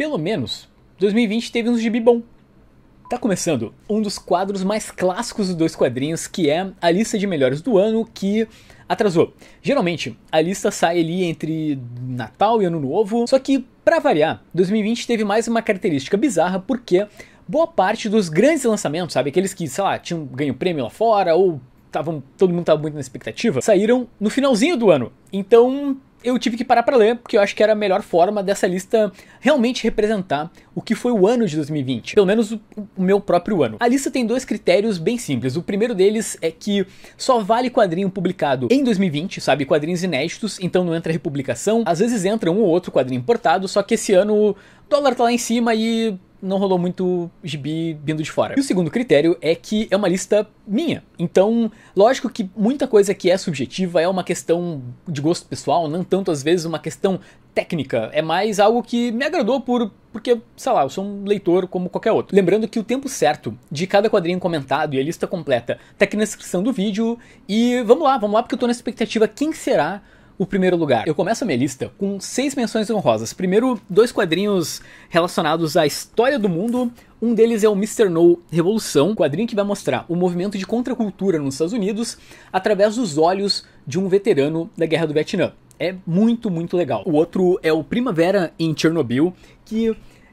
Pelo menos, 2020 teve um gibi bom. Tá começando um dos quadros mais clássicos dos dois quadrinhos, que é a lista de melhores do ano, que atrasou. Geralmente, a lista sai ali entre Natal e Ano Novo, só que, para variar, 2020 teve mais uma característica bizarra, porque boa parte dos grandes lançamentos, sabe, aqueles que, sei lá, tinham ganho prêmio lá fora, ou tavam, todo mundo tava muito na expectativa, saíram no finalzinho do ano. Então, eu tive que parar para ler, porque eu acho que era a melhor forma dessa lista realmente representar o que foi o ano de 2020, pelo menos o, o meu próprio ano. A lista tem dois critérios bem simples. O primeiro deles é que só vale quadrinho publicado em 2020, sabe, quadrinhos inéditos, então não entra republicação. Às vezes entra um ou outro quadrinho importado, só que esse ano o dólar tá lá em cima e não rolou muito gibi vindo de fora. E o segundo critério é que é uma lista minha. Então, lógico que muita coisa que é subjetiva é uma questão de gosto pessoal, não tanto às vezes uma questão técnica. É mais algo que me agradou por porque, sei lá, eu sou um leitor como qualquer outro. Lembrando que o tempo certo de cada quadrinho comentado e a lista completa tá aqui na descrição do vídeo. E vamos lá, vamos lá, porque eu tô na expectativa quem será o primeiro lugar. Eu começo a minha lista com seis menções honrosas. Primeiro, dois quadrinhos relacionados à história do mundo. Um deles é o Mr. No Revolução, quadrinho que vai mostrar o movimento de contracultura nos Estados Unidos através dos olhos de um veterano da Guerra do Vietnã. É muito, muito legal. O outro é o Primavera em Chernobyl, que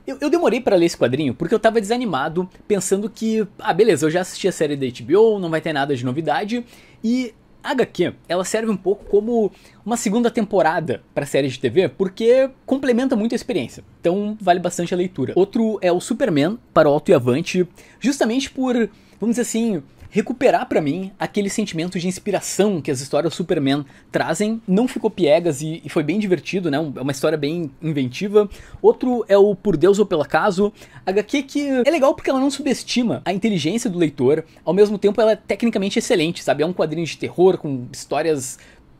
eu, eu, demorei para ler esse quadrinho porque eu tava desanimado, pensando que, ah, beleza, eu já assisti a série da HBO, não vai ter nada de novidade. E a HQ, ela serve um pouco como uma segunda temporada para séries de TV, porque complementa muito a experiência. Então vale bastante a leitura. Outro é o Superman para o Alto e Avante, justamente por, vamos dizer assim, recuperar para mim aquele sentimento de inspiração que as histórias do Superman trazem. Não ficou piegas e, e foi bem divertido, né? É uma história bem inventiva. Outro é o Por Deus ou Pelo Acaso, HQ que é legal porque ela não subestima a inteligência do leitor, ao mesmo tempo ela é tecnicamente excelente, sabe? É um quadrinho de terror com histórias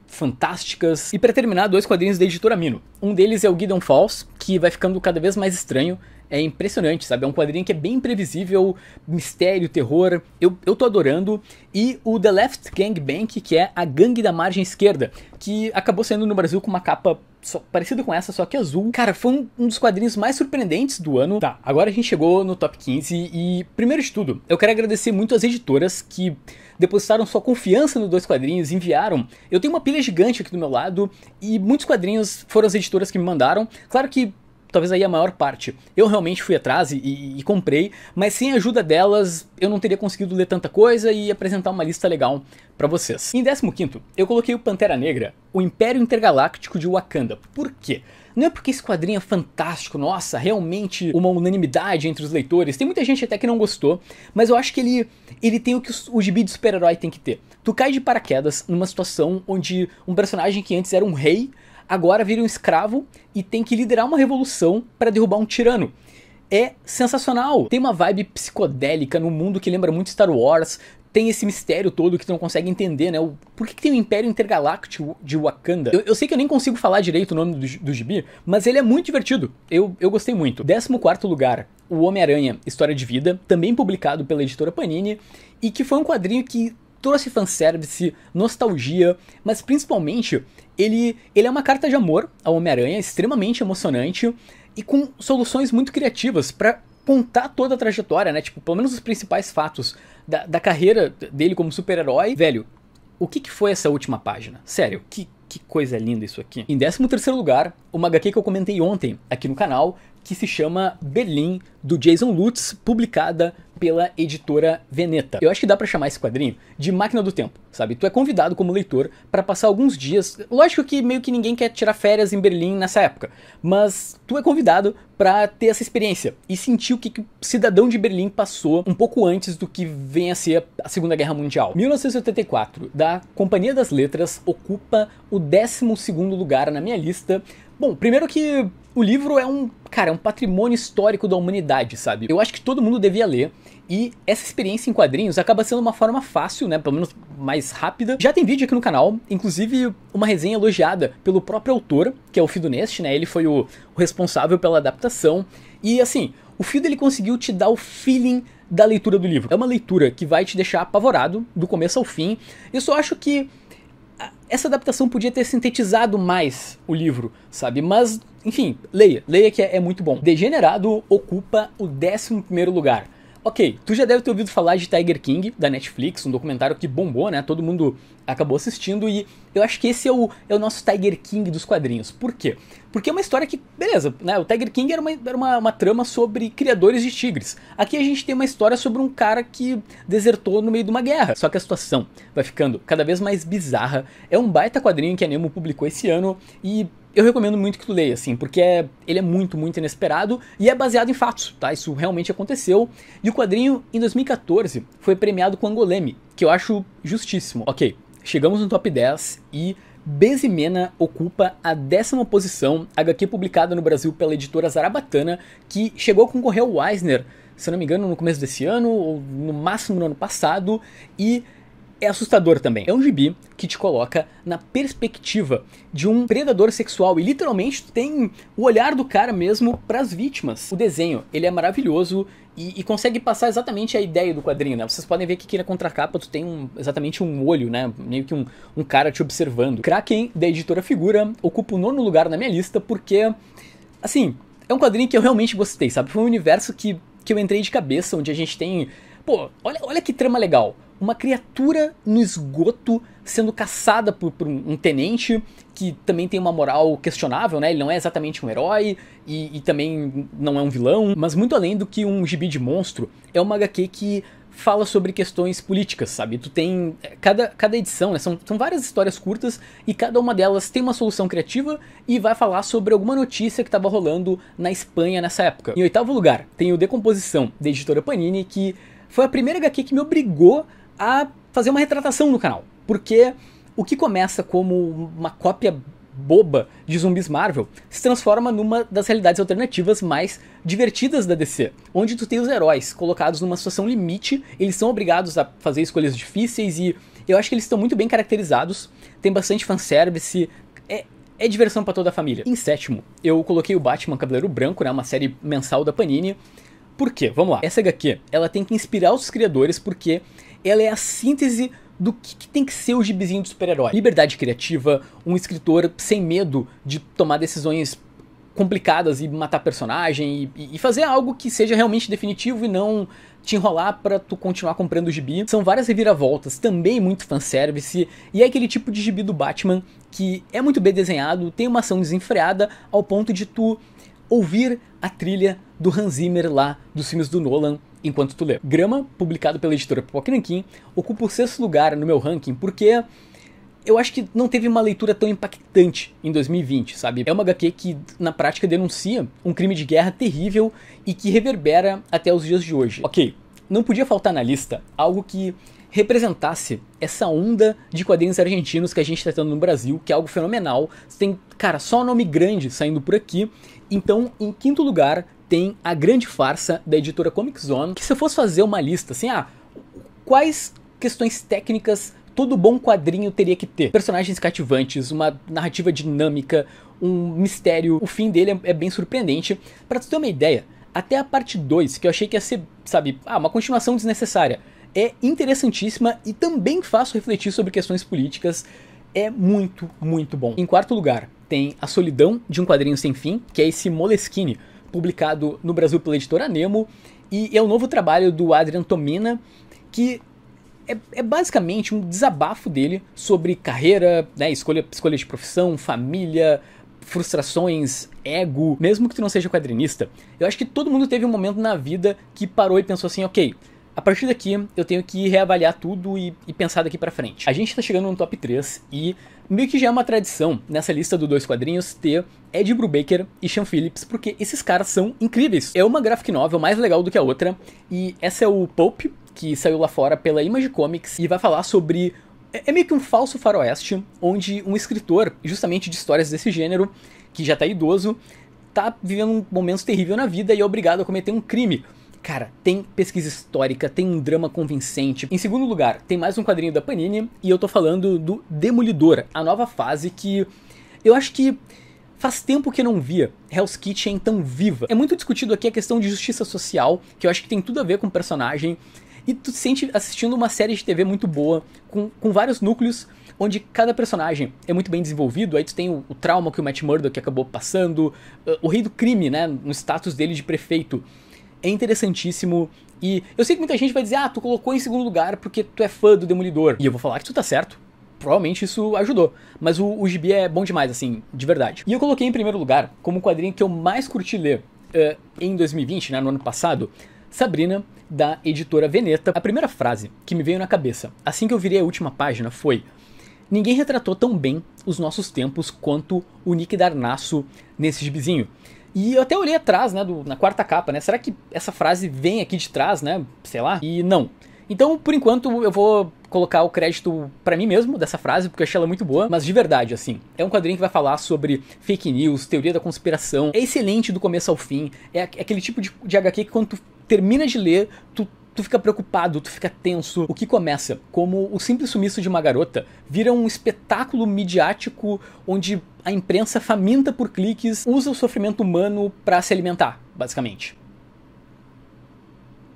fantásticas. E para terminar, dois quadrinhos da editora Mino. Um deles é o Gideon Falls, que vai ficando cada vez mais estranho. É impressionante, sabe? É um quadrinho que é bem previsível mistério, terror. Eu, eu tô adorando. E o The Left Gang Bank, que é a gangue da margem esquerda, que acabou saindo no Brasil com uma capa só, parecido com essa, só que azul. Cara, foi um, um, dos quadrinhos mais surpreendentes do ano. Tá, agora a gente chegou no top 15 e, primeiro de tudo, eu quero agradecer muito às editoras que depositaram sua confiança nos dois quadrinhos, enviaram. Eu tenho uma pilha gigante aqui do meu lado e muitos quadrinhos foram as editoras que me mandaram. Claro que talvez aí a maior parte. Eu realmente fui atrás e, e, e, comprei, mas sem a ajuda delas eu não teria conseguido ler tanta coisa e apresentar uma lista legal para vocês. Em 15, eu coloquei o Pantera Negra o Império Intergaláctico de Wakanda. Por quê? Não é porque esse quadrinho é fantástico, nossa, realmente uma unanimidade entre os leitores. Tem muita gente até que não gostou, mas eu acho que ele, ele tem o que o, o gibi de super-herói tem que ter. Tu cai de paraquedas numa situação onde um personagem que antes era um rei, agora vira um escravo e tem que liderar uma revolução para derrubar um tirano é sensacional. Tem uma vibe psicodélica no mundo que lembra muito Star Wars, tem esse mistério todo que tu não consegue entender, né? O, por que, que tem o um Império Intergaláctico de Wakanda? Eu, eu, sei que eu nem consigo falar direito o nome do, do gibi, mas ele é muito divertido. Eu, eu gostei muito. 14 lugar, O Homem-Aranha História de Vida, também publicado pela editora Panini, e que foi um quadrinho que trouxe fanservice, nostalgia, mas principalmente ele, ele é uma carta de amor ao Homem-Aranha, extremamente emocionante e com soluções muito criativas para contar toda a trajetória, né? Tipo, pelo menos os principais fatos da, da carreira dele como super-herói. Velho, o que, que foi essa última página? Sério, que, que coisa linda isso aqui. Em 13 terceiro lugar, uma HQ que eu comentei ontem aqui no canal, que se chama Berlim, do Jason Lutz, publicada pela editora Veneta. Eu acho que dá para chamar esse quadrinho de máquina do tempo, sabe? Tu é convidado como leitor para passar alguns dias. Lógico que meio que ninguém quer tirar férias em Berlim nessa época, mas tu é convidado para ter essa experiência e sentir o que, que o cidadão de Berlim passou um pouco antes do que venha a ser a Segunda Guerra Mundial. 1984, da Companhia das Letras, ocupa o 12 lugar na minha lista Bom, primeiro que o livro é um, cara, é um patrimônio histórico da humanidade, sabe? Eu acho que todo mundo devia ler. E essa experiência em quadrinhos acaba sendo uma forma fácil, né? Pelo menos mais rápida. Já tem vídeo aqui no canal, inclusive uma resenha elogiada pelo próprio autor, que é o Fido Neste, né? Ele foi o, o responsável pela adaptação. E assim, o Fido ele conseguiu te dar o feeling da leitura do livro. É uma leitura que vai te deixar apavorado do começo ao fim. Eu só acho que essa adaptação podia ter sintetizado mais o livro, sabe? Mas, enfim, leia, leia que é, é muito bom. Degenerado ocupa o 11 primeiro lugar. Ok, tu já deve ter ouvido falar de Tiger King, da Netflix, um documentário que bombou, né? Todo mundo acabou assistindo e eu acho que esse é o, é o nosso Tiger King dos quadrinhos. Por quê? Porque é uma história que, beleza, né? O Tiger King era uma, era uma, uma trama sobre criadores de tigres. Aqui a gente tem uma história sobre um cara que desertou no meio de uma guerra. Só que a situação vai ficando cada vez mais bizarra. É um baita quadrinho que a Nemo publicou esse ano e eu recomendo muito que tu leia, assim, porque é, ele é muito, muito inesperado e é baseado em fatos, tá? Isso realmente aconteceu. E o quadrinho, em 2014, foi premiado com Angoleme, que eu acho justíssimo. Ok, chegamos no top 10 e Bezimena ocupa a décima posição, HQ publicada no Brasil pela editora Zarabatana, que chegou a concorrer ao Eisner, se não me engano, no começo desse ano, ou no máximo no ano passado, e é assustador também. É um gibi que te coloca na perspectiva de um predador sexual e literalmente tem o olhar do cara mesmo para as vítimas. O desenho, ele é maravilhoso e, e, consegue passar exatamente a ideia do quadrinho, né? Vocês podem ver que aqui na é contracapa tu tem um, exatamente um olho, né? Meio que um, um cara te observando. Kraken, da editora Figura, ocupa o nono lugar na minha lista porque, assim, é um quadrinho que eu realmente gostei, sabe? Foi um universo que, que eu entrei de cabeça, onde a gente tem... Pô, olha, olha que trama legal uma criatura no esgoto sendo caçada por, por, um tenente que também tem uma moral questionável, né? Ele não é exatamente um herói e, e também não é um vilão, mas muito além do que um gibi de monstro, é uma HQ que fala sobre questões políticas, sabe? Tu tem. É, cada, cada edição, né? São, são várias histórias curtas e cada uma delas tem uma solução criativa e vai falar sobre alguma notícia que estava rolando na Espanha nessa época. Em oitavo lugar, tem o Decomposição, da editora Panini, que foi a primeira HQ que me obrigou a fazer uma retratação no canal. Porque o que começa como uma cópia boba de zumbis Marvel se transforma numa das realidades alternativas mais divertidas da DC, onde tu tem os heróis colocados numa situação limite, eles são obrigados a fazer escolhas difíceis e eu acho que eles estão muito bem caracterizados, tem bastante fanservice, é, é diversão para toda a família. Em sétimo, eu coloquei o Batman Cavaleiro Branco, né, uma série mensal da Panini, por quê? Vamos lá. Essa HQ, ela tem que inspirar os criadores porque ela é a síntese do que, que, tem que ser o gibizinho do super-herói. Liberdade criativa, um escritor sem medo de tomar decisões complicadas e matar personagem e, e fazer algo que seja realmente definitivo e não te enrolar para tu continuar comprando o gibi. São várias reviravoltas, também muito fanservice, e é aquele tipo de gibi do Batman que é muito bem desenhado, tem uma ação desenfreada ao ponto de tu ouvir a trilha do Hans Zimmer lá dos filmes do Nolan enquanto tu lê. Grama, publicado pela editora Pipoquinanquim, ocupa o sexto lugar no meu ranking porque eu acho que não teve uma leitura tão impactante em 2020, sabe? É uma HQ que, na prática, denuncia um crime de guerra terrível e que reverbera até os dias de hoje. Ok, não podia faltar na lista algo que representasse essa onda de quadrinhos argentinos que a gente está tendo no Brasil, que é algo fenomenal. Tem, cara, só nome grande saindo por aqui. Então, em quinto lugar, tem a grande farsa da editora Comic Zone, que se eu fosse fazer uma lista assim, ah, quais questões técnicas todo bom quadrinho teria que ter. Personagens cativantes, uma narrativa dinâmica, um mistério, o fim dele é, é bem surpreendente. Para tu ter uma ideia, até a parte 2, que eu achei que ia ser, sabe, ah, uma continuação desnecessária, é interessantíssima e também faço refletir sobre questões políticas. É muito, muito bom. Em quarto lugar, tem A Solidão de um Quadrinho Sem Fim, que é esse Moleskine, publicado no Brasil pela editora Nemo, e é um novo trabalho do Adrian Tomina, que é, é basicamente um desabafo dele sobre carreira, né, escolha, escolha de profissão, família, frustrações, ego, mesmo que tu não seja quadrinista. Eu acho que todo mundo teve um momento na vida que parou e pensou assim, ok, a partir daqui, eu tenho que reavaliar tudo e, e pensar daqui para frente. A gente está chegando no top 3 e meio que já é uma tradição nessa lista do Dois Quadrinhos ter Ed Brubaker e Sean Phillips, porque esses caras são incríveis. É uma graphic novel mais legal do que a outra e essa é o Pope que saiu lá fora pela Image Comics e vai falar sobre é, é meio que um falso faroeste, onde um escritor, justamente de histórias desse gênero, que já tá idoso, tá vivendo um momento terrível na vida e é obrigado a cometer um crime. Cara, tem pesquisa histórica, tem um drama convincente. Em segundo lugar, tem mais um quadrinho da Panini e eu tô falando do Demolidor, a nova fase que eu acho que faz tempo que não via Hell's Kitchen tão viva. É muito discutido aqui a questão de justiça social, que eu acho que tem tudo a ver com o personagem. E tu se sente assistindo uma série de TV muito boa, com, com vários núcleos onde cada personagem é muito bem desenvolvido. Aí tu tem o, o trauma que o Matt Murdock acabou passando, eh, o rei do crime, né, no status dele de prefeito, é interessantíssimo. E eu sei que muita gente vai dizer, ah, tu colocou em segundo lugar porque tu é fã do Demolidor. E eu vou falar que tu tá certo. Provavelmente isso ajudou. Mas o, o Gibi é bom demais, assim, de verdade. E eu coloquei em primeiro lugar, como o quadrinho que eu mais curti ler uh, em 2020, né, no ano passado, Sabrina, da editora Veneta. A primeira frase que me veio na cabeça assim que eu virei a última página foi: Ninguém retratou tão bem os nossos tempos quanto o Nick Darnasso nesse gibizinho. E eu até olhei atrás, né, do, na quarta capa, né? Será que essa frase vem aqui de trás, né? Sei lá. E não. Então, por enquanto, eu vou colocar o crédito para mim mesmo dessa frase, porque eu achei ela muito boa, mas de verdade, assim. É um quadrinho que vai falar sobre fake news, teoria da conspiração. É excelente do começo ao fim. É, é aquele tipo de, de HQ que quando tu termina de ler, tu tu fica preocupado, tu fica tenso. O que começa como o simples sumiço de uma garota vira um espetáculo midiático onde a imprensa faminta por cliques usa o sofrimento humano para se alimentar, basicamente.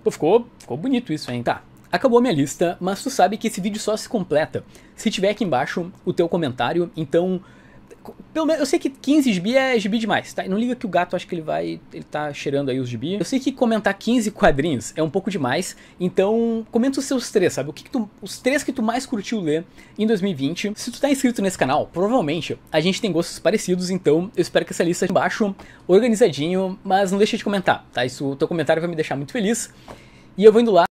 Pô, ficou, ficou bonito isso, hein? Tá, Acabou a minha lista, mas tu sabe que esse vídeo só se completa se tiver aqui embaixo o teu comentário, então pelo menos, eu sei que 15 gibi é gibi demais, tá? Não liga que o gato, acho que ele vai. Ele tá cheirando aí os gibi. Eu sei que comentar 15 quadrinhos é um pouco demais, então comenta os seus três, sabe? O que, que tu, os três que tu mais curtiu ler em 2020. Se tu tá inscrito nesse canal, provavelmente a gente tem gostos parecidos, então eu espero que essa lista embaixo, organizadinho, mas não deixa de comentar, tá? Isso, teu comentário vai me deixar muito feliz. E eu vou indo lá.